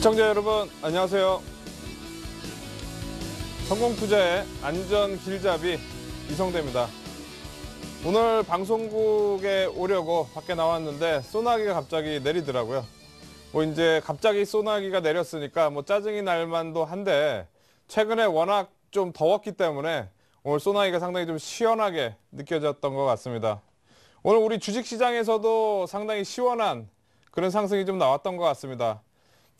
시청자 여러분 안녕하세요. 성공투자의 안전 길잡이 이성대입니다. 오늘 방송국에 오려고 밖에 나왔는데 소나기가 갑자기 내리더라고요. 뭐 이제 갑자기 소나기가 내렸으니까 뭐 짜증이 날 만도 한데 최근에 워낙 좀 더웠기 때문에 오늘 소나기가 상당히 좀 시원하게 느껴졌던 것 같습니다. 오늘 우리 주식시장에서도 상당히 시원한 그런 상승이 좀 나왔던 것 같습니다.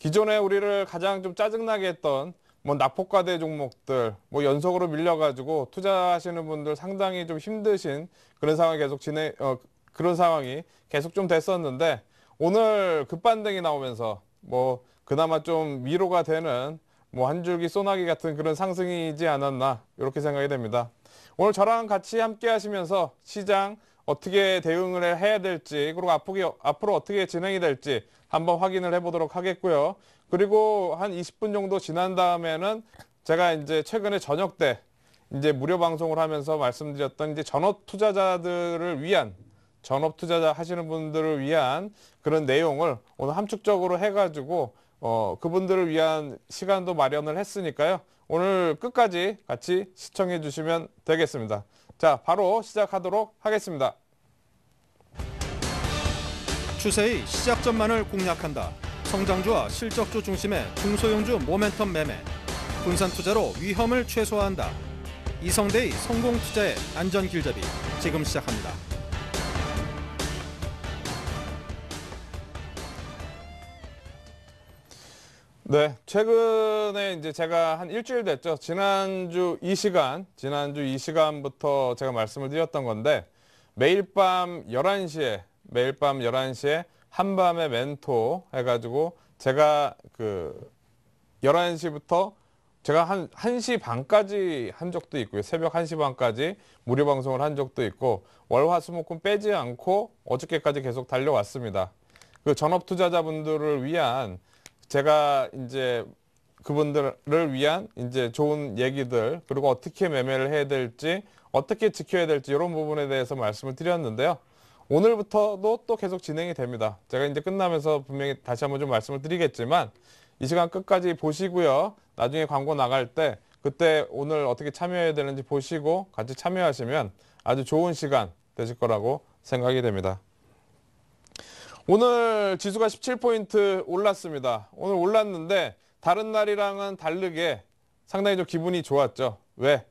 기존에 우리를 가장 좀 짜증나게 했던 뭐 낙폭과대 종목들 뭐 연속으로 밀려가지고 투자하시는 분들 상당히 좀 힘드신 그런 상황이 계속 진행 어, 그런 상황이 계속 좀 됐었는데 오늘 급반등이 나오면서 뭐 그나마 좀 위로가 되는 뭐 한 줄기 소나기 같은 그런 상승이지 않았나 이렇게 생각이 됩니다. 오늘 저랑 같이 함께 하시면서 시장 어떻게 대응을 해야 될지 그리고 앞으로, 앞으로 어떻게 진행이 될지 한번 확인을 해보도록 하겠고요. 그리고 한 20분 정도 지난 다음에는 제가 이제 최근에 저녁 때 이제 무료 방송을 하면서 말씀드렸던 이제 전업 투자자들을 위한 전업 투자자 하시는 분들을 위한 그런 내용을 오늘 함축적으로 해가지고 어, 그분들을 위한 시간도 마련을 했으니까요. 오늘 끝까지 같이 시청해 주시면 되겠습니다. 자, 바로 시작하도록 하겠습니다. 추세의 시작점만을 공략한다. 성장주와 실적주 중심의 중소형주 모멘텀 매매, 분산 투자로 위험을 최소화한다. 이성대의 성공 투자의 안전 길잡이 지금 시작합니다. 네, 최근에 이제 제가 한 일주일 됐죠. 지난주 이 시간, 지난주 이 시간부터 제가 말씀을 드렸던 건데 매일 밤 열한 시에 매일 밤 11시에 한밤의 멘토 해가지고 제가 그 11시부터 제가 한 1시 반까지 한 적도 있고요. 새벽 1시 반까지 무료 방송을 한 적도 있고 월화수목금 빼지 않고 어저께까지 계속 달려왔습니다. 그 전업 투자자분들을 위한 제가 이제 그분들을 위한 이제 좋은 얘기들 그리고 어떻게 매매를 해야 될지 어떻게 지켜야 될지 이런 부분에 대해서 말씀을 드렸는데요. 오늘부터도 또 계속 진행이 됩니다. 제가 이제 끝나면서 분명히 다시 한번 좀 말씀을 드리겠지만 이 시간 끝까지 보시고요. 나중에 광고 나갈 때 그때 오늘 어떻게 참여해야 되는지 보시고 같이 참여하시면 아주 좋은 시간 되실 거라고 생각이 됩니다. 오늘 지수가 17포인트 올랐습니다. 오늘 올랐는데 다른 날이랑은 다르게 상당히 좀 기분이 좋았죠. 왜?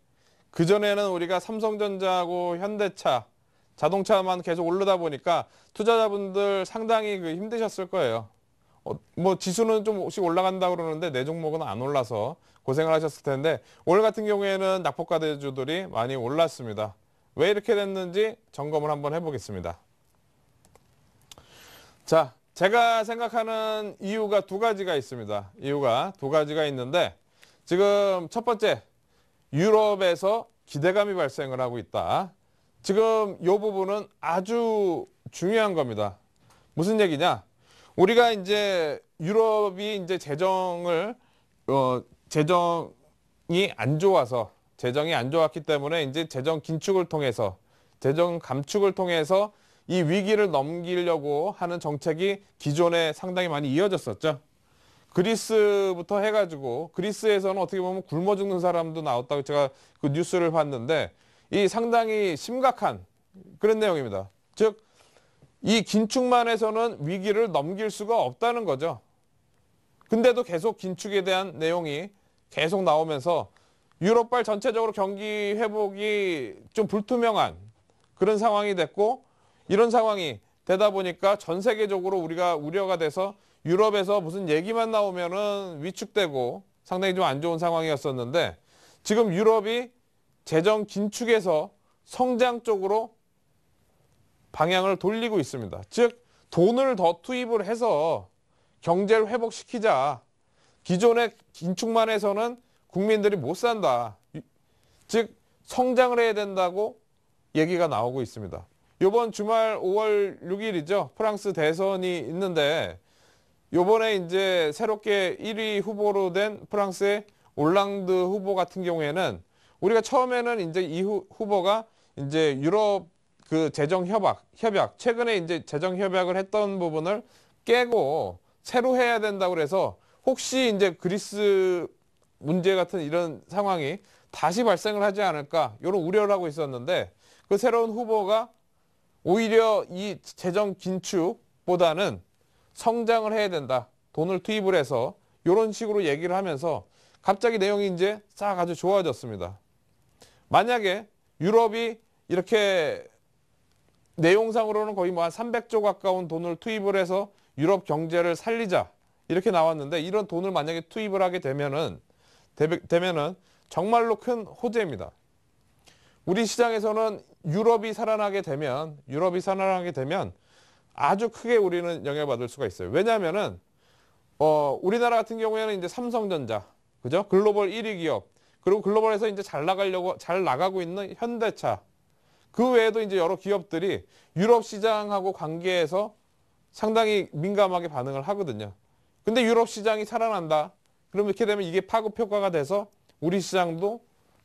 그전에는 우리가 삼성전자하고 현대차 자동차만 계속 오르다 보니까 투자자분들 상당히 그 힘드셨을 거예요. 어, 뭐 지수는 좀씩 올라간다 그러는데 내 종목은 안 올라서 고생을 하셨을 텐데 오늘 같은 경우에는 낙폭가 대주들이 많이 올랐습니다. 왜 이렇게 됐는지 점검을 한번 해보겠습니다. 자, 제가 생각하는 이유가 두 가지가 있습니다. 이유가 두 가지가 있는데 지금 첫 번째 유럽에서 기대감이 발생을 하고 있다. 지금 이 부분은 아주 중요한 겁니다. 무슨 얘기냐? 우리가 이제 유럽이 이제 재정을 어 재정이 안 좋아서 재정이 안 좋았기 때문에 이제 재정 긴축을 통해서 재정 감축을 통해서 이 위기를 넘기려고 하는 정책이 기존에 상당히 많이 이어졌었죠. 그리스부터 해가지고 그리스에서는 어떻게 보면 굶어 죽는 사람도 나왔다고 제가 그 뉴스를 봤는데 이 상당히 심각한 그런 내용입니다. 즉, 이 긴축만에서는 위기를 넘길 수가 없다는 거죠. 근데도 계속 긴축에 대한 내용이 계속 나오면서 유럽발 전체적으로 경기 회복이 좀 불투명한 그런 상황이 됐고 이런 상황이 되다 보니까 전 세계적으로 우리가 우려가 돼서 유럽에서 무슨 얘기만 나오면은 위축되고 상당히 좀 안 좋은 상황이었었는데 지금 유럽이 재정 긴축에서 성장 쪽으로 방향을 돌리고 있습니다. 즉 돈을 더 투입을 해서 경제를 회복시키자. 기존의 긴축만 해서는 국민들이 못 산다. 즉 성장을 해야 된다고 얘기가 나오고 있습니다. 이번 주말 5월 6일이죠. 프랑스 대선이 있는데 요번에 이제 새롭게 1위 후보로 된 프랑스의 올랑드 후보 같은 경우에는 우리가 처음에는 이제 이 후, 후보가 이제 유럽 그 재정 협약, 협약 최근에 이제 재정 협약을 했던 부분을 깨고 새로 해야 된다고 그래서 혹시 이제 그리스 문제 같은 이런 상황이 다시 발생을 하지 않을까 이런 우려를 하고 있었는데 그 새로운 후보가 오히려 이 재정 긴축보다는 성장을 해야 된다. 돈을 투입을 해서 이런 식으로 얘기를 하면서 갑자기 내용이 이제 싹 아주 좋아졌습니다. 만약에 유럽이 이렇게 내용상으로는 거의 뭐 한 300조 가까운 돈을 투입을 해서 유럽 경제를 살리자 이렇게 나왔는데 이런 돈을 만약에 투입을 하게 되면은 되면은 정말로 큰 호재입니다. 우리 시장에서는 유럽이 살아나게 되면 유럽이 살아나게 되면 아주 크게 우리는 영향받을 수가 있어요. 왜냐하면은 어 우리나라 같은 경우에는 이제 삼성전자 그죠 글로벌 1위 기업 그리고 글로벌에서 이제 잘 나가려고 잘 나가고 있는 현대차 그 외에도 이제 여러 기업들이 유럽 시장하고 관계해서 상당히 민감하게 반응을 하거든요. 근데 유럽 시장이 살아난다. 그럼 이렇게 되면 이게 파급 효과가 돼서 우리 시장도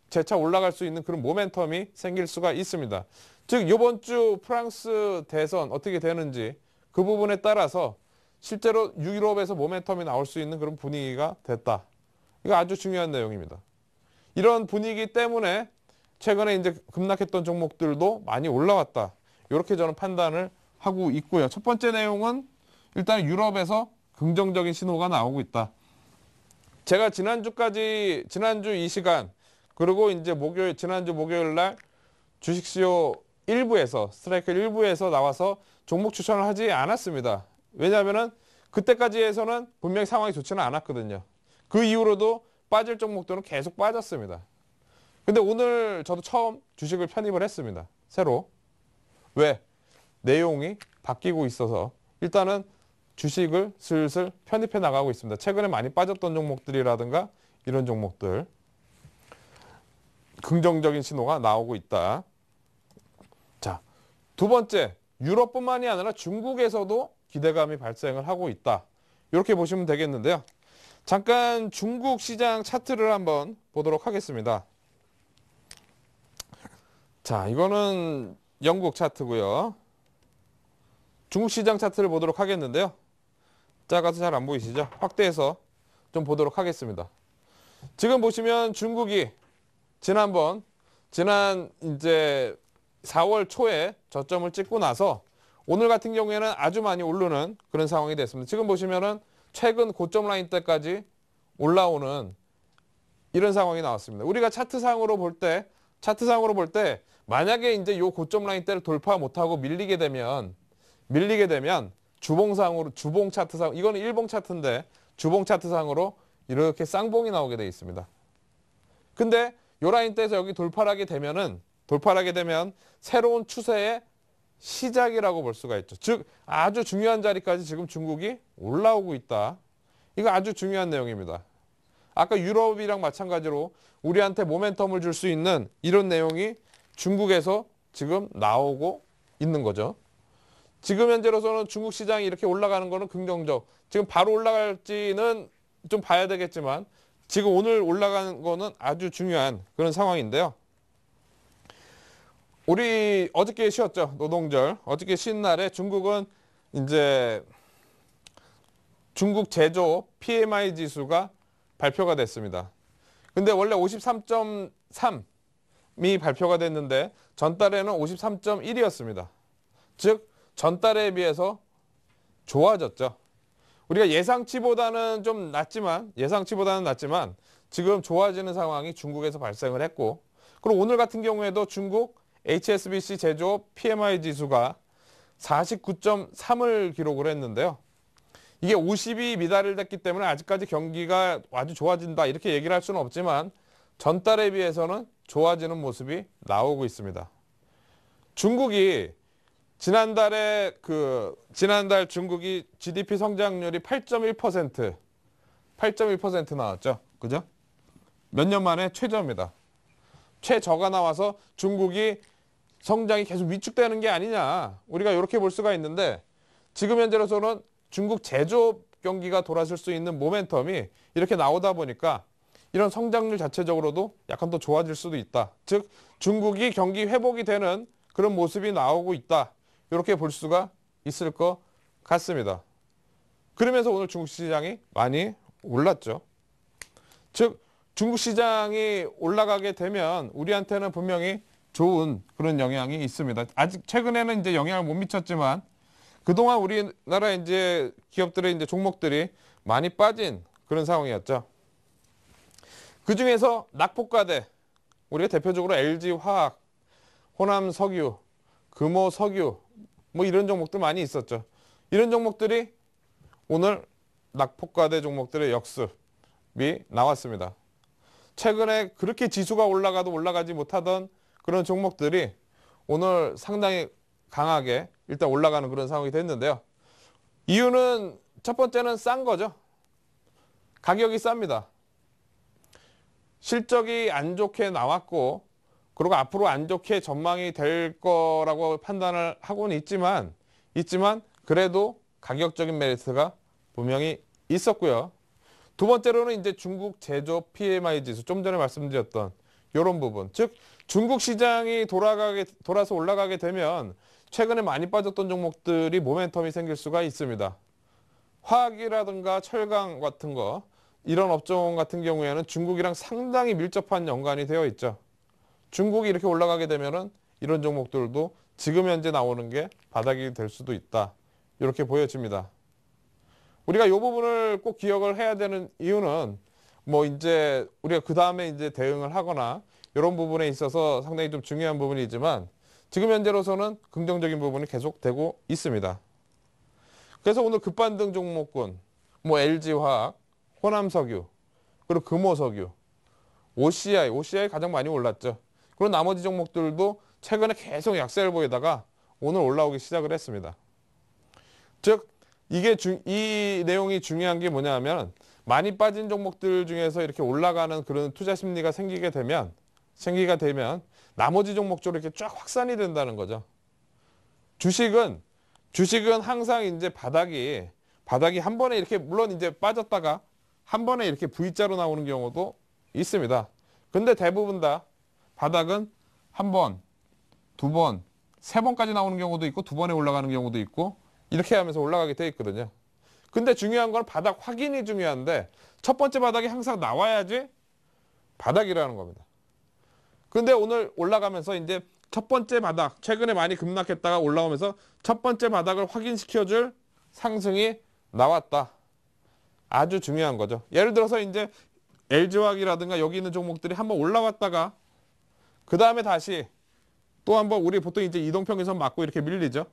재차 올라갈 수 있는 그런 모멘텀이 생길 수가 있습니다. 즉 이번 주 프랑스 대선 어떻게 되는지 그 부분에 따라서 실제로 유럽에서 모멘텀이 나올 수 있는 그런 분위기가 됐다. 이거 아주 중요한 내용입니다. 이런 분위기 때문에 최근에 이제 급락했던 종목들도 많이 올라왔다. 이렇게 저는 판단을 하고 있고요. 첫 번째 내용은 일단 유럽에서 긍정적인 신호가 나오고 있다. 제가 지난주까지 지난주 이 시간 그리고 이제 목요일 지난주 목요일 날주식시효 1부에서 스트라이크 1부에서 나와서 종목 추천을 하지 않았습니다. 왜냐하면그때까지해서는 분명히 상황이 좋지는 않았거든요. 그 이후로도 빠질 종목들은 계속 빠졌습니다. 근데 오늘 저도 처음 주식을 편입을 했습니다. 새로. 왜? 내용이 바뀌고 있어서 일단은 주식을 슬슬 편입해 나가고 있습니다. 최근에 많이 빠졌던 종목들이라든가 이런 종목들 긍정적인 신호가 나오고 있다. 자, 두 번째 유럽뿐만이 아니라 중국에서도 기대감이 발생을 하고 있다. 이렇게 보시면 되겠는데요. 잠깐 중국 시장 차트를 한번 보도록 하겠습니다. 자, 이거는 영국 차트고요. 중국 시장 차트를 보도록 하겠는데요. 작아서 잘 안 보이시죠? 확대해서 좀 보도록 하겠습니다. 지금 보시면 중국이 지난번 지난 이제 4월 초에 저점을 찍고 나서 오늘 같은 경우에는 아주 많이 오르는 그런 상황이 됐습니다. 지금 보시면은 최근 고점 라인 때까지 올라오는 이런 상황이 나왔습니다. 우리가 차트상으로 볼때 차트상으로 볼 때 만약에 이제 요 고점 라인 때를 돌파 못하고 밀리게 되면 밀리게 되면 주봉상으로 주봉 차트상 이거는 일봉 차트인데 주봉 차트상으로 이렇게 쌍봉이 나오게 돼 있습니다. 근데 요 라인 때에서 여기 돌파하게 되면은 돌파하게 되면 새로운 추세에 시작이라고 볼 수가 있죠. 즉 아주 중요한 자리까지 지금 중국이 올라오고 있다. 이거 아주 중요한 내용입니다. 아까 유럽이랑 마찬가지로 우리한테 모멘텀을 줄 수 있는 이런 내용이 중국에서 지금 나오고 있는 거죠. 지금 현재로서는 중국 시장이 이렇게 올라가는 거는 긍정적. 지금 바로 올라갈지는 좀 봐야 되겠지만 지금 오늘 올라가는 거는 아주 중요한 그런 상황인데요. 우리 어저께 쉬었죠. 노동절. 어저께 쉰 날에 중국은 이제 중국 제조 PMI 지수가 발표가 됐습니다. 근데 원래 53.3이 발표가 됐는데 전달에는 53.1이었습니다. 즉 전달에 비해서 좋아졌죠. 우리가 예상치보다는 좀 낮지만 예상치보다는 낮지만 지금 좋아지는 상황이 중국에서 발생을 했고 그리고 오늘 같은 경우에도 중국 HSBC 제조업 PMI 지수가 49.3을 기록을 했는데요. 이게 50이 미달을 됐기 때문에 아직까지 경기가 아주 좋아진다 이렇게 얘기를 할 수는 없지만 전달에 비해서는 좋아지는 모습이 나오고 있습니다. 중국이 지난달에 그 지난달 중국이 GDP 성장률이 8.1% 8.1% 나왔죠. 그죠? 몇 년 만에 최저입니다. 최저가 나와서 중국이 성장이 계속 위축되는 게 아니냐 우리가 이렇게 볼 수가 있는데 지금 현재로서는 중국 제조업 경기가 돌아설 수 있는 모멘텀이 이렇게 나오다 보니까 이런 성장률 자체적으로도 약간 더 좋아질 수도 있다. 즉 중국이 경기 회복이 되는 그런 모습이 나오고 있다. 이렇게 볼 수가 있을 것 같습니다. 그러면서 오늘 중국 시장이 많이 올랐죠. 즉 중국 시장이 올라가게 되면 우리한테는 분명히 좋은 그런 영향이 있습니다. 아직 최근에는 이제 영향을 못 미쳤지만 그동안 우리나라 이제 기업들의 이제 종목들이 많이 빠진 그런 상황이었죠. 그 중에서 낙폭과대 우리가 대표적으로 LG 화학, 호남 석유, 금호 석유 뭐 이런 종목들 많이 있었죠. 이런 종목들이 오늘 낙폭과대 종목들의 역습이 나왔습니다. 최근에 그렇게 지수가 올라가도 올라가지 못하던 그런 종목들이 오늘 상당히 강하게 일단 올라가는 그런 상황이 됐는데요. 이유는 첫 번째는 싼 거죠. 가격이 쌉니다. 실적이 안 좋게 나왔고 그리고 앞으로 안 좋게 전망이 될 거라고 판단을 하고는 있지만 있지만 그래도 가격적인 메리트가 분명히 있었고요. 두 번째로는 이제 중국 제조 PMI 지수 좀 전에 말씀드렸던 이런 부분. 즉 중국 시장이 돌아가게 돌아서 올라가게 되면 최근에 많이 빠졌던 종목들이 모멘텀이 생길 수가 있습니다. 화학이라든가 철강 같은 거 이런 업종 같은 경우에는 중국이랑 상당히 밀접한 연관이 되어 있죠. 중국이 이렇게 올라가게 되면은 이런 종목들도 지금 현재 나오는 게 바닥이 될 수도 있다. 이렇게 보여집니다. 우리가 이 부분을 꼭 기억을 해야 되는 이유는 뭐 이제 우리가 그 다음에 이제 대응을 하거나 이런 부분에 있어서 상당히 좀 중요한 부분이지만 지금 현재로서는 긍정적인 부분이 계속되고 있습니다. 그래서 오늘 급반등 종목군 뭐 LG화학, 호남석유, 그리고 금호석유, OCI, OCI 가장 많이 올랐죠. 그리고 나머지 종목들도 최근에 계속 약세를 보이다가 오늘 올라오기 시작을 했습니다. 즉 이게 주, 이 내용이 중요한 게 뭐냐면 하 많이 빠진 종목들 중에서 이렇게 올라가는 그런 투자 심리가 생기게 되면 생기가 되면 나머지 종목 쪽으 이렇게 쫙 확산이 된다는 거죠. 주식은 주식은 항상 이제 바닥이 바닥이 한 번에 이렇게 물론 이제 빠졌다가 한 번에 이렇게 V자로 나오는 경우도 있습니다. 근데 대부분 다 바닥은 한 번, 두 번, 세 번까지 나오는 경우도 있고 두 번에 올라가는 경우도 있고 이렇게 하면서 올라가게 돼 있거든요. 근데 중요한 건 바닥 확인이 중요한데 첫 번째 바닥이 항상 나와야지 바닥이라는 겁니다. 근데 오늘 올라가면서 이제 첫 번째 바닥 최근에 많이 급락했다가 올라오면서 첫 번째 바닥을 확인시켜줄 상승이 나왔다. 아주 중요한 거죠. 예를 들어서 이제 LG화학이라든가 여기 있는 종목들이 한번 올라왔다가 그 다음에 다시 또 한번 우리 보통 이제 이동평균선 맞고 이렇게 밀리죠.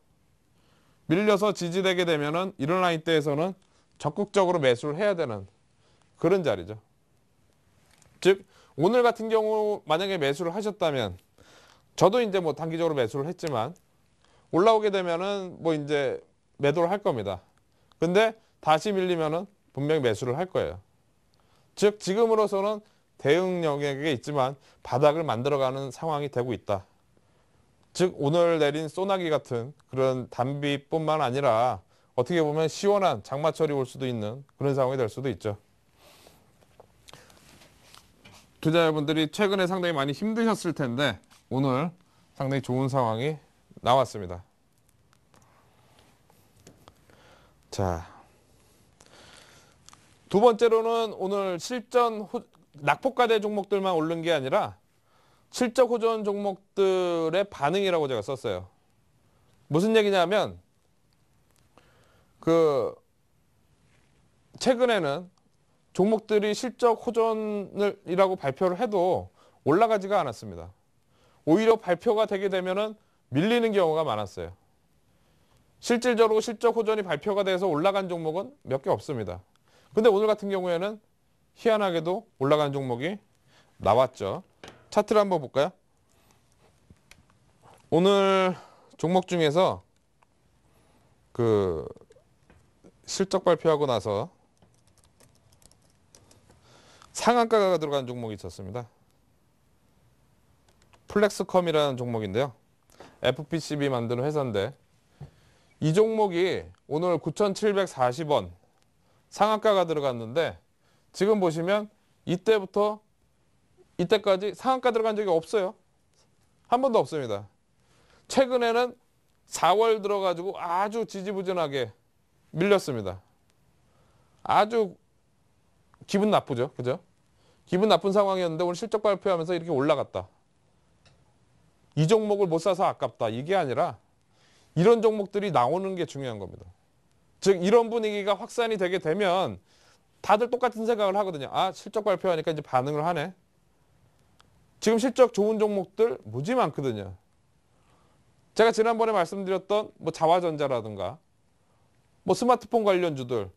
밀려서 지지되게 되면은 이런 라인 때에서는 적극적으로 매수를 해야 되는 그런 자리죠. 즉 오늘 같은 경우 만약에 매수를 하셨다면 저도 이제 뭐 단기적으로 매수를 했지만 올라오게 되면은 뭐 이제 매도를 할 겁니다. 근데 다시 밀리면은 분명히 매수를 할 거예요. 즉 지금으로서는 대응 영역에 있지만 바닥을 만들어가는 상황이 되고 있다. 즉 오늘 내린 소나기 같은 그런 단비뿐만 아니라 어떻게 보면 시원한 장마철이 올 수도 있는 그런 상황이 될 수도 있죠. 투자자분들이 최근에 상당히 많이 힘드셨을 텐데 오늘 상당히 좋은 상황이 나왔습니다. 자, 두 번째로는 오늘 실전 낙폭가대 종목들만 오른 게 아니라 실적 호전 종목들의 반응이라고 제가 썼어요. 무슨 얘기냐면 그 최근에는 종목들이 실적 호전을이라고 발표를 해도 올라가지가 않았습니다. 오히려 발표가 되게 되면은 밀리는 경우가 많았어요. 실질적으로 실적 호전이 발표가 돼서 올라간 종목은 몇 개 없습니다. 근데 오늘 같은 경우에는 희한하게도 올라간 종목이 나왔죠. 차트를 한번 볼까요? 오늘 종목 중에서 그 실적 발표하고 나서 상한가가 들어간 종목이 있었습니다. 플렉스컴이라는 종목인데요. FPCB 만드는 회사인데 이 종목이 오늘 9,740원 상한가가 들어갔는데 지금 보시면 이때부터 이때까지 상한가 들어간 적이 없어요. 한 번도 없습니다. 최근에는 4월 들어가지고 아주 지지부진하게 밀렸습니다. 아주 기분 나쁘죠. 그죠? 기분 나쁜 상황이었는데 오늘 실적 발표하면서 이렇게 올라갔다. 이 종목을 못 사서 아깝다. 이게 아니라 이런 종목들이 나오는 게 중요한 겁니다. 즉 이런 분위기가 확산이 되게 되면 다들 똑같은 생각을 하거든요. 아 실적 발표하니까 이제 반응을 하네. 지금 실적 좋은 종목들 무지 많거든요. 제가 지난번에 말씀드렸던 뭐 자화전자라든가 뭐 스마트폰 관련주들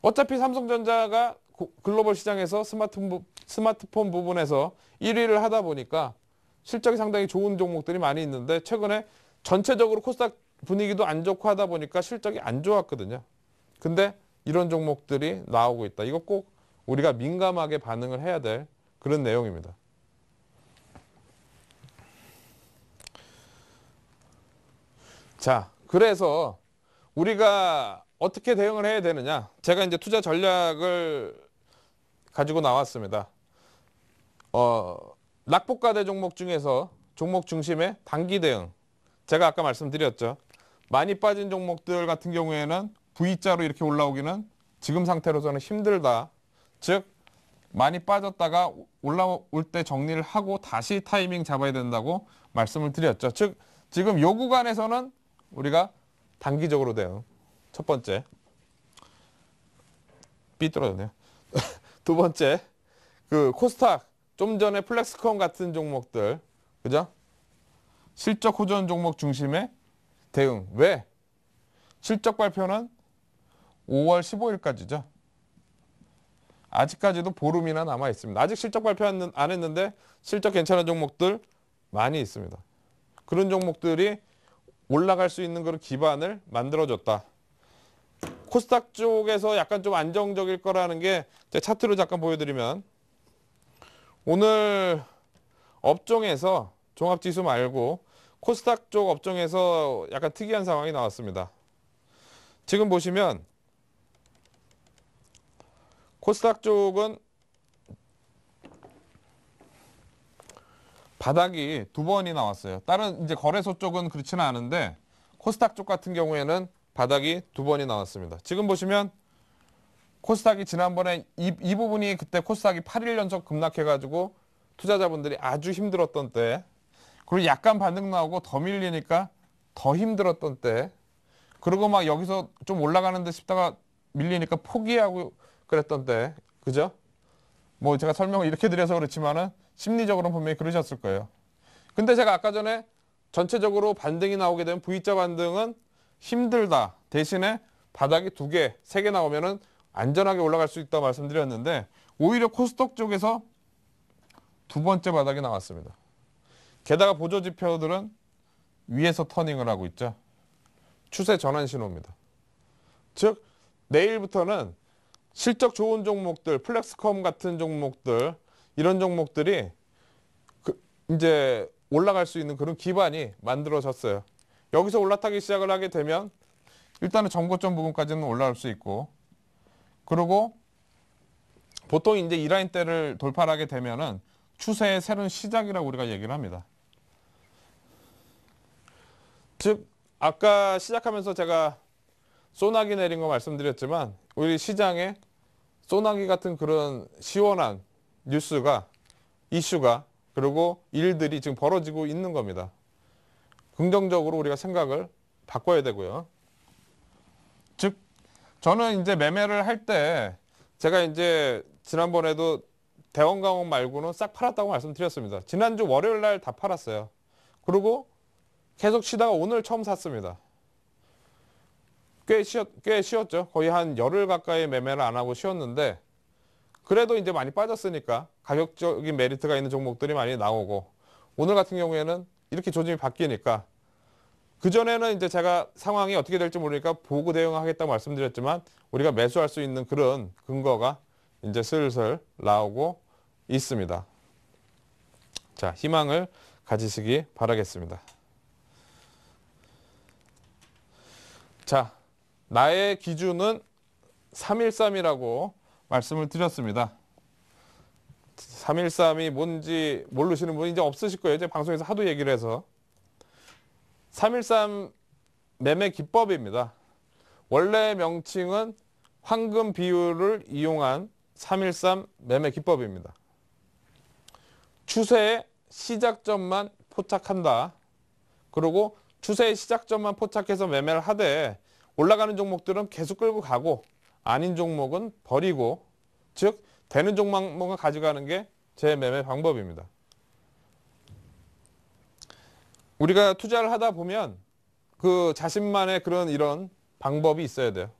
어차피 삼성전자가 글로벌 시장에서 스마트폰, 스마트폰 부분에서 1위를 하다 보니까 실적이 상당히 좋은 종목들이 많이 있는데 최근에 전체적으로 코스닥 분위기도 안 좋고 하다 보니까 실적이 안 좋았거든요. 근데 이런 종목들이 나오고 있다. 이거 꼭 우리가 민감하게 반응을 해야 될 그런 내용입니다. 자, 그래서 우리가 어떻게 대응을 해야 되느냐. 제가 이제 투자 전략을 가지고 나왔습니다. 어, 낙폭가대 종목 중에서 종목 중심의 단기 대응. 제가 아까 말씀드렸죠. 많이 빠진 종목들 같은 경우에는 V자로 이렇게 올라오기는 지금 상태로서는 힘들다. 즉 많이 빠졌다가 올라올 때 정리를 하고 다시 타이밍 잡아야 된다고 말씀을 드렸죠. 즉 지금 요 구간에서는 우리가 단기적으로 돼요. 첫 번째. 삐뚤어졌네요. 두 번째. 그 코스닥 좀 전에 플렉스컴 같은 종목들. 그죠? 실적 호전 종목 중심의 대응. 왜? 실적 발표는 5월 15일까지죠. 아직까지도 보름이나 남아 있습니다. 아직 실적 발표 안 했는데 실적 괜찮은 종목들 많이 있습니다. 그런 종목들이 올라갈 수 있는 그런 기반을 만들어줬다. 코스닥 쪽에서 약간 좀 안정적일 거라는 게 차트로 잠깐 보여드리면 오늘 업종에서 종합지수 말고 코스닥 쪽 업종에서 약간 특이한 상황이 나왔습니다. 지금 보시면 코스닥 쪽은 바닥이 두 번이 나왔어요. 다른 이제 거래소 쪽은 그렇지는 않은데 코스닥 쪽 같은 경우에는 바닥이 두 번이 나왔습니다. 지금 보시면 코스닥이 지난번에 이, 이 부분이 그때 코스닥이 8일 연속 급락해가지고 투자자분들이 아주 힘들었던 때 그리고 약간 반등 나오고 더 밀리니까 더 힘들었던 때 그리고 막 여기서 좀 올라가는 데 싶다가 밀리니까 포기하고 그랬던 때 그죠? 뭐 제가 설명을 이렇게 드려서 그렇지만은 심리적으로는 분명히 그러셨을 거예요. 근데 제가 아까 전에 전체적으로 반등이 나오게 되면 V자 반등은 힘들다. 대신에 바닥이 두 개, 세 개 나오면은 안전하게 올라갈 수 있다 고 말씀드렸는데 오히려 코스닥 쪽에서 두 번째 바닥이 나왔습니다. 게다가 보조 지표들은 위에서 터닝을 하고 있죠. 추세 전환 신호입니다. 즉 내일부터는 실적 좋은 종목들, 플렉스컴 같은 종목들 이런 종목들이 그 이제 올라갈 수 있는 그런 기반이 만들어졌어요. 여기서 올라타기 시작을 하게 되면 일단은 정고점 부분까지는 올라올 수 있고 그리고 보통 이제 이 라인 대를 돌파하게 되면은 추세의 새로운 시작이라고 우리가 얘기를 합니다. 즉 아까 시작하면서 제가 소나기 내린 거 말씀드렸지만 우리 시장에 소나기 같은 그런 시원한 뉴스가 이슈가 그리고 일들이 지금 벌어지고 있는 겁니다. 긍정적으로 우리가 생각을 바꿔야 되고요. 즉 저는 이제 매매를 할 때 제가 이제 지난번에도 대원 강원 말고는 싹 팔았다고 말씀드렸습니다. 지난주 월요일 날 다 팔았어요. 그리고 계속 쉬다가 오늘 처음 샀습니다. 꽤 쉬었, 꽤 쉬었죠. 거의 한 열흘 가까이 매매를 안 하고 쉬었는데 그래도 이제 많이 빠졌으니까 가격적인 메리트가 있는 종목들이 많이 나오고 오늘 같은 경우에는 이렇게 조짐이 바뀌니까 그전에는 이제 제가 상황이 어떻게 될지 모르니까 보고 대응하겠다고 말씀드렸지만 우리가 매수할 수 있는 그런 근거가 이제 슬슬 나오고 있습니다. 자, 희망을 가지시기 바라겠습니다. 자, 나의 기준은 313이라고 말씀을 드렸습니다. 3.13이 뭔지 모르시는 분이 제 없으실 거예요. 이제 방송에서 하도 얘기를 해서. 3.13 매매 기법입니다. 원래 명칭은 황금 비율을 이용한 3.13 매매 기법입니다. 추세의 시작점만 포착한다. 그리고 추세의 시작점만 포착해서 매매를 하되 올라가는 종목들은 계속 끌고 가고 아닌 종목은 버리고 즉 되는 종목만 가져가는 게 제 매매 방법입니다. 우리가 투자를 하다 보면 그 자신만의 그런 이런 방법이 있어야 돼요.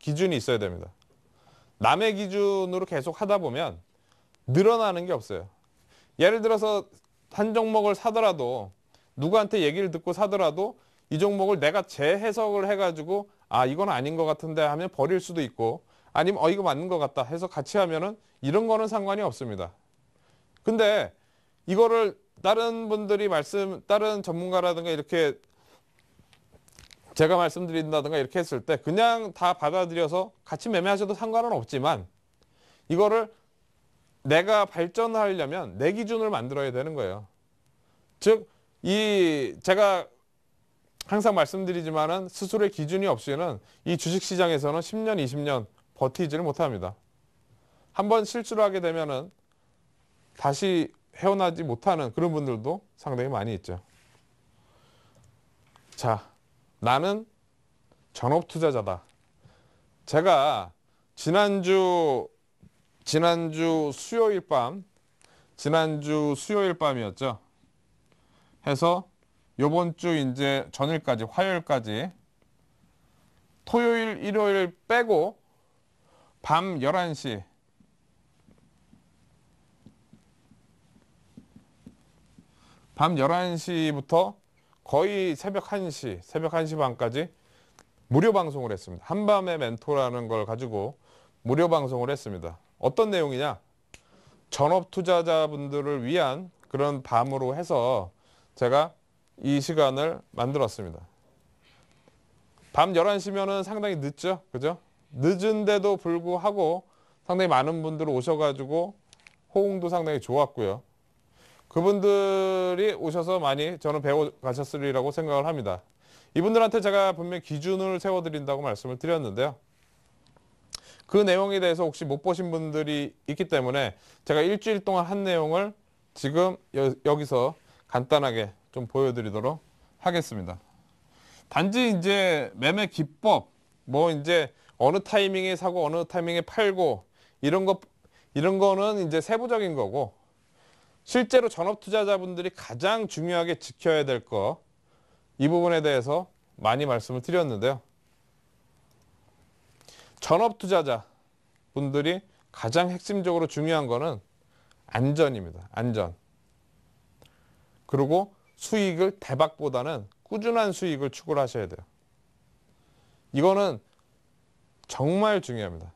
기, 준이 있어야 됩니다. 남의 기준으로 계속 하다 보면 늘어나는 게 없어요. 예를 들어서 한 종목을 사더라도 누구한테 얘기를 듣고 사더라도 이 종목을 내가 재해석을 해가지고 아 이건 아닌 것 같은데 하면 버릴 수도 있고 아니면 어 이거 맞는 것 같다 해서 같이 하면은 이런 거는 상관이 없습니다. 근데 이거를 다른 분들이 말씀 다른 전문가라든가 이렇게 제가 말씀드린다든가 이렇게 했을 때 그냥 다 받아들여서 같이 매매하셔도 상관은 없지만 이거를 내가 발전하려면 내 기준을 만들어야 되는 거예요. 즉 이 제가 항상 말씀드리지만은 스스로의 기준이 없이는 이 주식시장에서는 10년, 20년 버티지를 못합니다. 한번 실수를 하게 되면은 다시 헤어나지 못하는 그런 분들도 상당히 많이 있죠. 자, 나는 전업 투자자다. 제가 지난주 지난주 수요일 밤 지난주 수요일 밤이었죠. 해서 요번 주 이제 전일까지 화요일까지 토요일, 일요일 빼고 밤 11시 밤 11시부터 거의 새벽 1시, 새벽 1시 반까지 무료 방송을 했습니다. 한밤의 멘토라는 걸 가지고 무료 방송을 했습니다. 어떤 내용이냐? 전업 투자자분들을 위한 그런 밤으로 해서 제가 이 시간을 만들었습니다. 밤 11시면은 상당히 늦죠. 그죠? 늦은데도 불구하고 상당히 많은 분들 오셔가지고 호응도 상당히 좋았고요. 그분들이 오셔서 많이 저는 배워가셨으리라고 생각을 합니다. 이분들한테 제가 분명히 기준을 세워드린다고 말씀을 드렸는데요. 그 내용에 대해서 혹시 못 보신 분들이 있기 때문에 제가 일주일 동안 한 내용을 지금 여, 여기서 간단하게 좀 보여드리도록 하겠습니다. 단지 이제 매매 기법, 뭐 이제 어느 타이밍에 사고 어느 타이밍에 팔고 이런 거 이런 거는 이제 세부적인 거고 실제로 전업 투자자분들이 가장 중요하게 지켜야 될 거 이 부분에 대해서 많이 말씀을 드렸는데요. 전업 투자자 분들이 가장 핵심적으로 중요한 거는 안전입니다. 안전. 그리고 수익을 대박보다는 꾸준한 수익을 추구를 하셔야 돼요. 이거는 정말 중요합니다.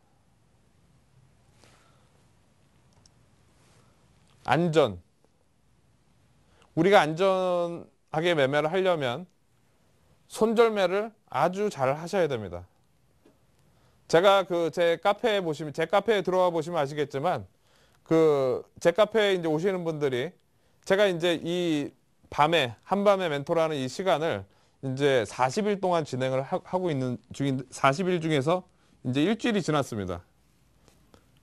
안전. 우리가 안전하게 매매를 하려면 손절매를 아주 잘 하셔야 됩니다. 제가 그 제 카페에 보시면 제 카페에 들어와 보시면 아시겠지만 그 제 카페에 이제 오시는 분들이 제가 이제 이 밤에 한밤에 멘토라는 이 시간을 이제 40일 동안 진행을 하고 있는 중인 40일 중에서 이제 일주일이 지났습니다.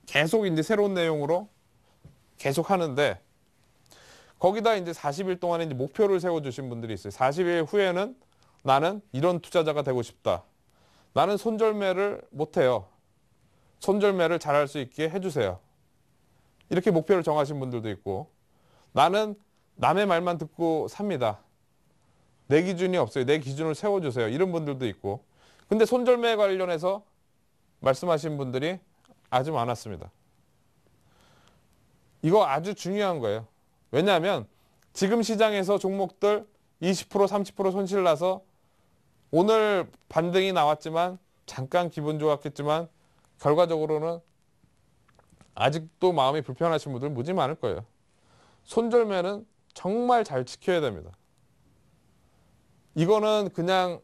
계속 이제 새로운 내용으로 계속 하는데 거기다 이제 40일 동안에 이제 목표를 세워주신 분들이 있어요. 40일 후에는 나는 이런 투자자가 되고 싶다. 나는 손절매를 못해요. 손절매를 잘할 수 있게 해주세요. 이렇게 목표를 정하신 분들도 있고 나는 남의 말만 듣고 삽니다. 내 기준이 없어요. 내 기준을 세워주세요. 이런 분들도 있고. 근데 손절매 관련해서 말씀하신 분들이 아주 많았습니다. 이거 아주 중요한 거예요. 왜냐하면 지금 시장에서 종목들 20% 30% 손실 나서 오늘 반등이 나왔지만 잠깐 기분 좋았겠지만 결과적으로는 아직도 마음이 불편하신 분들 무지 많을 거예요. 손절매는 정말 잘 지켜야 됩니다. 이거는 그냥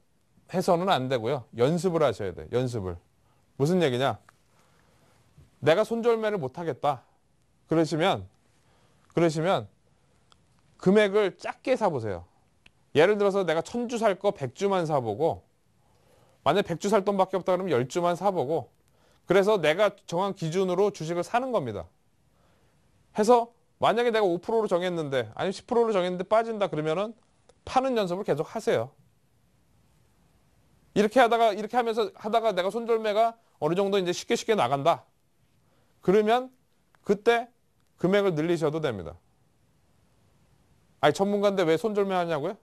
해서는 안 되고요. 연습을 하셔야 돼요. 연습을. 무슨 얘기냐? 내가 손절매를 못 하겠다. 그러시면 그러시면 금액을 작게 사보세요. 예를 들어서 내가 천주 살 거 백주만 사보고 만약백주살 돈밖에 없다 그러면 열주만 사보고 그래서 내가 정한 기준으로 주식을 사는 겁니다. 해서 만약에 내가 5%로 정했는데 아니면 10%로 정했는데 빠진다 그러면은 파는 연습을 계속 하세요. 이렇게 하다가 이렇게 하면서 하다가 내가 손절매가 어느 정도 이제 쉽게 쉽게 나간다. 그러면 그때 금액을 늘리셔도 됩니다. 아니 전문가인데 왜 손절매 하냐고요?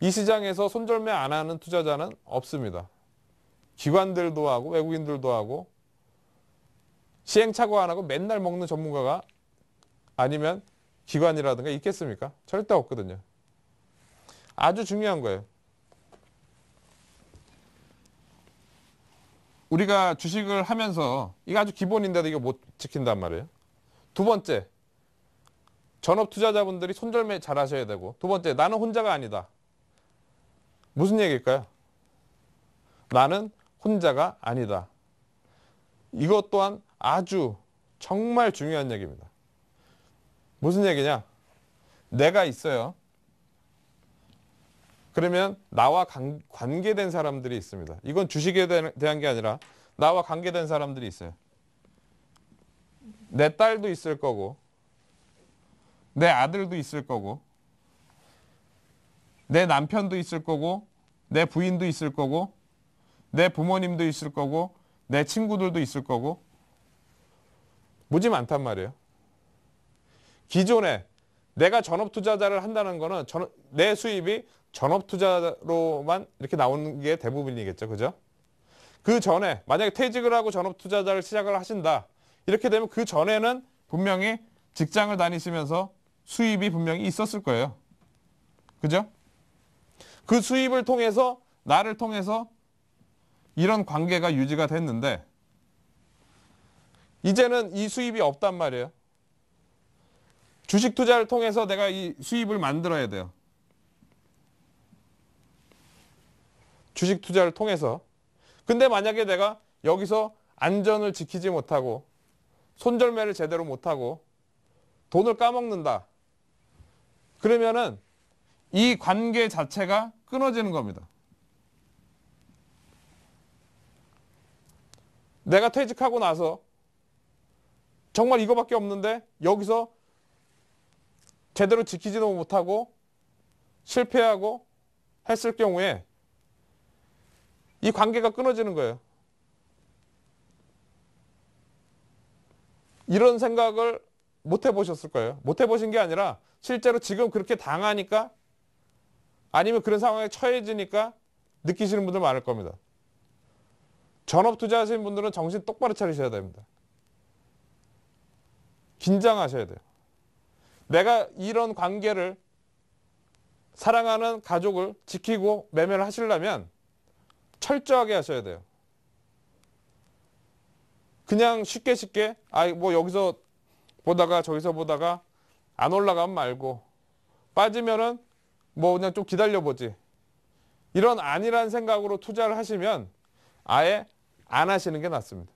이 시장에서 손절매 안 하는 투자자는 없습니다. 기관들도 하고 외국인들도 하고 시행착오 안 하고 맨날 먹는 전문가가 아니면 기관이라든가 있겠습니까? 절대 없거든요. 아주 중요한 거예요. 우리가 주식을 하면서 이거 아주 기본인데도 이거 못 지킨단 말이에요. 두 번째, 전업 투자자분들이 손절매 잘 하셔야 되고 두 번째, 나는 혼자가 아니다. 무슨 얘기일까요? 나는 혼자가 아니다. 이것 또한 아주 정말 중요한 얘기입니다. 무슨 얘기냐? 내가 있어요. 그러면 나와 관, 관계된 사람들이 있습니다. 이건 주식에 대한 게 아니라 나와 관계된 사람들이 있어요. 내 딸도 있을 거고 내 아들도 있을 거고 내 남편도 있을 거고 내 부인도 있을 거고 내 부모님도 있을 거고 내 친구들도 있을 거고 무지 많단 말이에요. 기존에 내가 전업 투자자를 한다는 거는 전, 내 수입이 전업 투자로만 이렇게 나오는 게 대부분이겠죠. 그죠? 그 전에 만약에 퇴직을 하고 전업 투자자를 시작을 하신다. 이렇게 되면 그 전에는 분명히 직장을 다니시면서 수입이 분명히 있었을 거예요. 그죠? 그 수입을 통해서 나를 통해서 이런 관계가 유지가 됐는데 이제는 이 수입이 없단 말이에요. 주식 투자를 통해서 내가 이 수입을 만들어야 돼요. 주식 투자를 통해서. 근데 만약에 내가 여기서 안전을 지키지 못하고 손절매를 제대로 못하고 돈을 까먹는다. 그러면은 이 관계 자체가 끊어지는 겁니다. 내가 퇴직하고 나서 정말 이거밖에 없는데 여기서 제대로 지키지도 못하고 실패하고 했을 경우에 이 관계가 끊어지는 거예요. 이런 생각을 못 해보셨을 거예요. 못 해보신 게 아니라 실제로 지금 그렇게 당하니까 아니면 그런 상황에 처해지니까 느끼시는 분들 많을 겁니다. 전업 투자하시는 분들은 정신 똑바로 차리셔야 됩니다. 긴장하셔야 돼요. 내가 이런 관계를 사랑하는 가족을 지키고 매매를 하시려면 철저하게 하셔야 돼요. 그냥 쉽게 쉽게 아뭐 여기서 보다가 저기서 보다가 안 올라가면 말고 빠지면은 뭐 그냥 좀 기다려보지. 이런 아니란 생각으로 투자를 하시면 아예 안 하시는 게 낫습니다.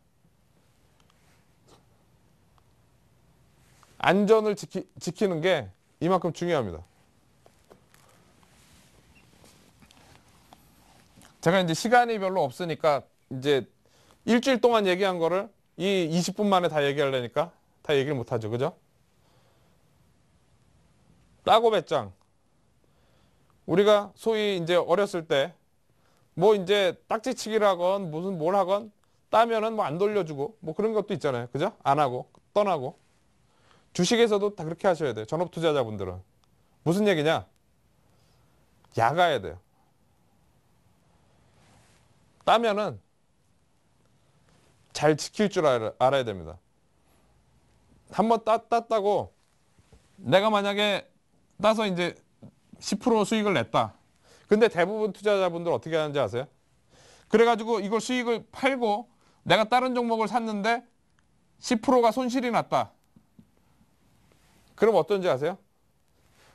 안전을 지키, 지키는 게 이만큼 중요합니다. 제가 이제 시간이 별로 없으니까 이제 일주일 동안 얘기한 거를 이 20분 만에 다 얘기하려니까 다 얘기를 못하죠. 그죠? 따고 배짱. 우리가 소위 이제 어렸을 때 뭐 이제 딱지치기를 하건 무슨 뭘 하건 따면은 뭐 안 돌려주고 뭐 그런 것도 있잖아요. 그죠? 안 하고 떠나고 주식에서도 다 그렇게 하셔야 돼요. 전업 투자자분들은. 무슨 얘기냐? 야가야 돼요. 따면은 잘 지킬 줄 알아, 알아야 됩니다. 한 번 땄다고 내가 만약에 따서 이제 10% 수익을 냈다. 근데 대부분 투자자분들 어떻게 하는지 아세요? 그래가지고 이걸 수익을 팔고 내가 다른 종목을 샀는데 10%가 손실이 났다. 그럼 어떤지 아세요?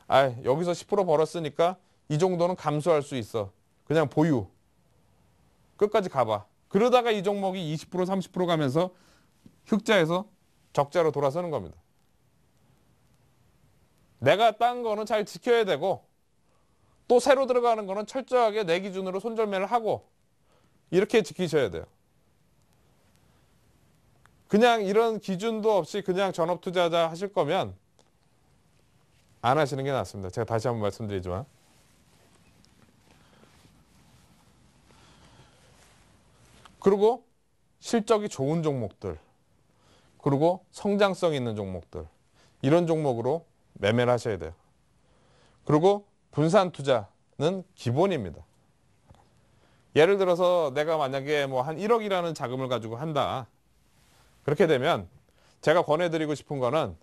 아, 여기서 10% 벌었으니까 이 정도는 감수할 수 있어. 그냥 보유. 끝까지 가봐. 그러다가 이 종목이 20% 30% 가면서 흑자에서 적자로 돌아서는 겁니다. 내가 딴 거는 잘 지켜야 되고 또 새로 들어가는 거는 철저하게 내 기준으로 손절매를 하고 이렇게 지키셔야 돼요. 그냥 이런 기준도 없이 그냥 전업 투자자 하실 거면 안 하시는 게 낫습니다. 제가 다시 한 번 말씀드리지만 그리고 실적이 좋은 종목들 그리고 성장성 있는 종목들 이런 종목으로 매매를 하셔야 돼요. 그리고 분산 투자는 기본입니다. 예를 들어서 내가 만약에 뭐 한 1억이라는 자금을 가지고 한다. 그렇게 되면 제가 권해드리고 싶은 거는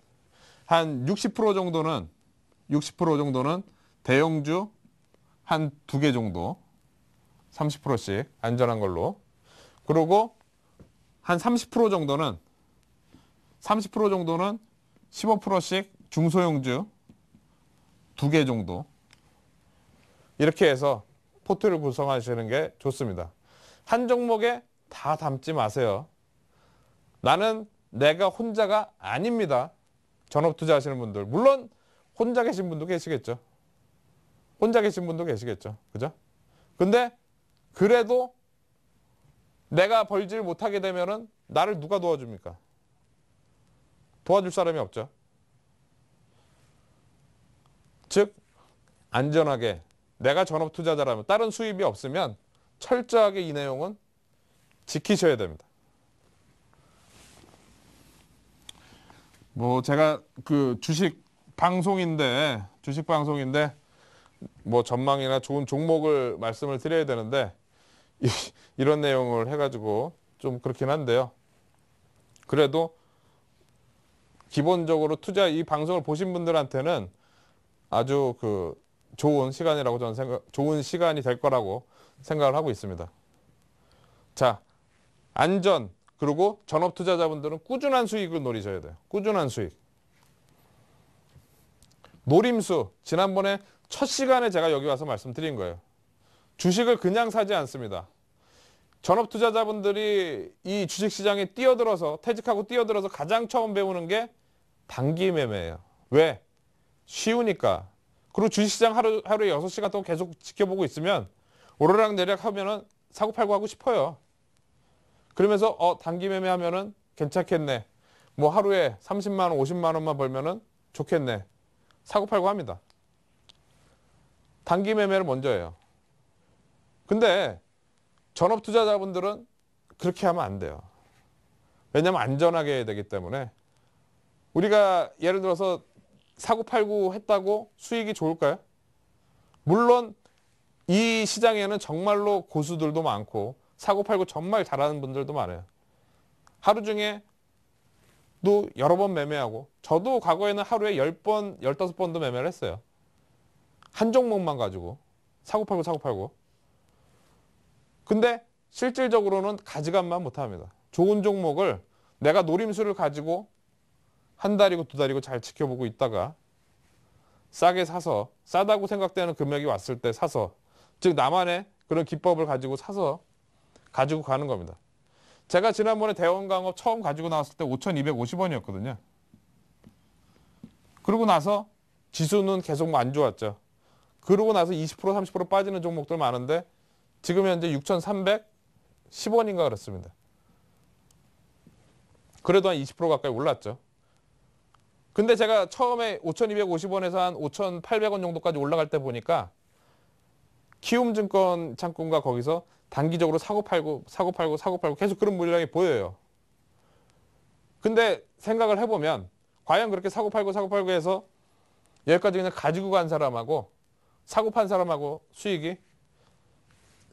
한 60% 정도는 60% 정도는 대형주 한 두 개 정도 30%씩 안전한 걸로 그리고 한 30% 정도는 30% 정도는 15%씩 중소형주 두 개 정도 이렇게 해서 포트를 구성하시는 게 좋습니다. 한 종목에 다 담지 마세요. 나는 내가 혼자가 아닙니다. 전업 투자하시는 분들 물론 혼자 계신 분도 계시겠죠. 혼자 계신 분도 계시겠죠. 그죠? 근데 그래도 내가 벌질 못하게 되면은 나를 누가 도와줍니까? 도와줄 사람이 없죠. 즉 안전하게 내가 전업 투자자라면 다른 수입이 없으면 철저하게 이 내용은 지키셔야 됩니다. 뭐 제가 그 주식 방송인데 주식 방송인데 뭐 전망이나 좋은 종목을 말씀을 드려야 되는데 이런 내용을 해가지고 좀 그렇긴 한데요. 그래도 기본적으로 투자 이 방송을 보신 분들한테는 아주 그 좋은 시간이라고 저는 생각, 좋은 시간이 될 거라고 생각을 하고 있습니다. 자, 안전 그리고 전업 투자자분들은 꾸준한 수익을 노리셔야 돼요. 꾸준한 수익. 노림수 지난번에 첫 시간에 제가 여기 와서 말씀드린 거예요. 주식을 그냥 사지 않습니다. 전업 투자자분들이 이 주식시장에 뛰어들어서 퇴직하고 뛰어들어서 가장 처음 배우는 게 단기 매매예요. 왜? 쉬우니까. 그리고 주식시장 하루, 하루에 6시간 동안 계속 지켜보고 있으면 오르락 내리락 하면은 사고 팔고 하고 싶어요. 그러면서 어 단기 매매하면은 괜찮겠네. 뭐 하루에 30만 원, 50만 원만 벌면은 좋겠네. 사고팔고 합니다. 단기 매매를 먼저 해요. 근데 전업 투자자분들은 그렇게 하면 안 돼요. 왜냐하면 안전하게 해야 되기 때문에 우리가 예를 들어서 사고팔고 했다고 수익이 좋을까요? 물론 이 시장에는 정말로 고수들도 많고 사고팔고 정말 잘하는 분들도 많아요. 하루 중에 또 여러 번 매매하고 저도 과거에는 하루에 10번, 15번도 매매를 했어요. 한 종목만 가지고 사고 팔고 사고 팔고 근데 실질적으로는 가지감만 못합니다. 좋은 종목을 내가 노림수를 가지고 한 달이고 두 달이고 잘 지켜보고 있다가 싸게 사서 싸다고 생각되는 금액이 왔을 때 사서 즉 나만의 그런 기법을 가지고 사서 가지고 가는 겁니다. 제가 지난번에 대원 강업 처음 가지고 나왔을 때 5,250원이었거든요. 그러고 나서 지수는 계속 안 좋았죠. 그러고 나서 20% 30% 빠지는 종목들 많은데 지금 현재 6,310원인가 그렇습니다. 그래도 한 20% 가까이 올랐죠. 근데 제가 처음에 5,250원에서 한 5,800원 정도까지 올라갈 때 보니까 키움증권 창권과 거기서 단기적으로 사고 팔고 사고 팔고 사고 팔고 계속 그런 물량이 보여요. 근데 생각을 해보면 과연 그렇게 사고 팔고 사고 팔고 해서 여기까지 그냥 가지고 간 사람하고 사고 판 사람하고 수익이